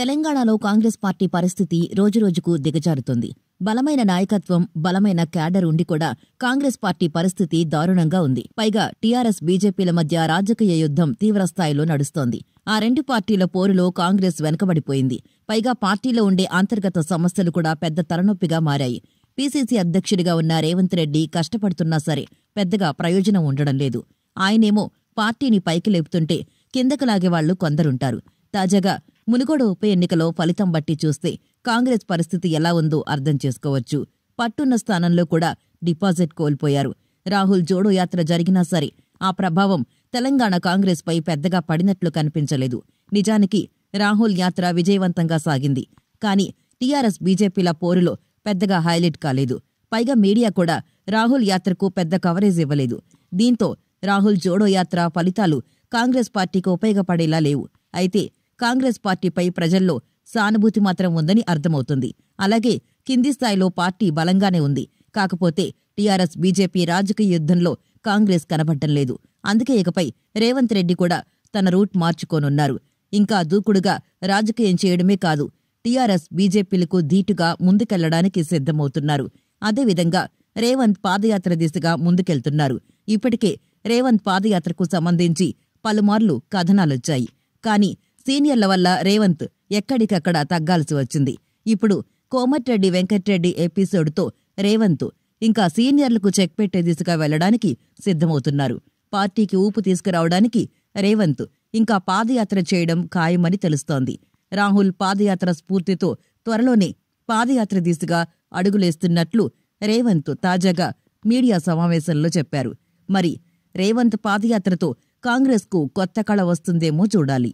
తెలంగాణలో కాంగ్రెస్ పార్టీ పరిస్థితి రోజురోజుకు దిగజారుతోంది బలమైన నాయకత్వం బలమైన క్యాడర్ ఉండి కూడా కాంగ్రెస్ పార్టీ పరిస్థితి దారుణంగా ఉంది పైగా టీఆర్ఎస్ బీజేపీల మధ్య రాజకీయ యుద్ధం తీవ్రస్థాయిలో నడుస్తోంది ఆ రెండు పార్టీల పోరులో కాంగ్రెస్ వెనుకబడిపోయింది పైగా పార్టీలో ఉండే అంతర్గత సమస్యలు కూడా పెద్ద తలనొప్పిగా మారాయి పీసీసీ అధ్యక్షుడిగా ఉన్న రేవంత్ రెడ్డి కష్టపడుతున్నా సరే పెద్దగా ప్రయోజనం ఉండడం లేదు ఆయనేమో పార్టీని పైకి లేపుతుంటే కిందకు లాగేవాళ్లు కొందరుంటారు తాజాగా మునుగోడు ఉప ఎన్నికలో ఫలితం బట్టి చూస్తే కాంగ్రెస్ పరిస్థితి ఎలా ఉందో అర్థం చేసుకోవచ్చు పట్టున్న స్థానంలో కూడా డిపాజిట్ కోల్పోయారు రాహుల్ జోడో యాత్ర జరిగినా సరే ఆ ప్రభావం తెలంగాణ కాంగ్రెస్పై పెద్దగా పడినట్లు కనిపించలేదు నిజానికి రాహుల్ యాత్ర విజయవంతంగా సాగింది కానీ టీఆర్ఎస్ బీజేపీల పోరులో పెద్దగా హైలైట్ కాలేదు పైగా మీడియా కూడా రాహుల్ యాత్రకు పెద్ద కవరేజ్ ఇవ్వలేదు దీంతో రాహుల్ జోడో యాత్ర ఫలితాలు కాంగ్రెస్ పార్టీకి ఉపయోగపడేలా లేవు అయితే కాంగ్రెస్ పార్టీపై ప్రజల్లో సానుభూతి మాత్రం ఉందని అర్థమవుతుంది అలాగే కింది స్థాయిలో పార్టీ బలంగానే ఉంది కాకపోతే టీఆర్ఎస్ బీజేపీ రాజకీయ యుద్ధంలో కాంగ్రెస్ కనబడటం లేదు అందుకే ఇకపై రేవంత్ రెడ్డి కూడా తన రూట్ మార్చుకోనున్నారు ఇంకా దూకుడుగా రాజకీయం చేయడమే కాదు టీఆర్ఎస్ బీజేపీలకు ధీటుగా ముందుకెళ్లడానికి సిద్ధమవుతున్నారు అదేవిధంగా రేవంత్ పాదయాత్ర దిశగా ముందుకెళ్తున్నారు ఇప్పటికే రేవంత్ పాదయాత్రకు సంబంధించి పలుమార్లు కథనాలొచ్చాయి కానీ సీనియర్ల వల్ల రేవంత్ ఎక్కడికక్కడ తగ్గాల్సి వచ్చింది ఇప్పుడు కోమటిరెడ్డి వెంకటరెడ్డి ఎపిసోడ్తో రేవంత్ ఇంకా సీనియర్లకు చెక్ పెట్టే దిశగా వెళ్లడానికి సిద్ధమవుతున్నారు పార్టీకి ఊపు తీసుకురావడానికి రేవంత్ ఇంకా పాదయాత్ర చేయడం ఖాయమని తెలుస్తోంది రాహుల్ పాదయాత్ర స్ఫూర్తితో త్వరలోనే పాదయాత్ర దిశగా అడుగులేస్తున్నట్లు రేవంత్ తాజాగా మీడియా సమావేశంలో చెప్పారు మరి రేవంత్ పాదయాత్రతో కాంగ్రెస్కు కొత్త కళ వస్తుందేమో చూడాలి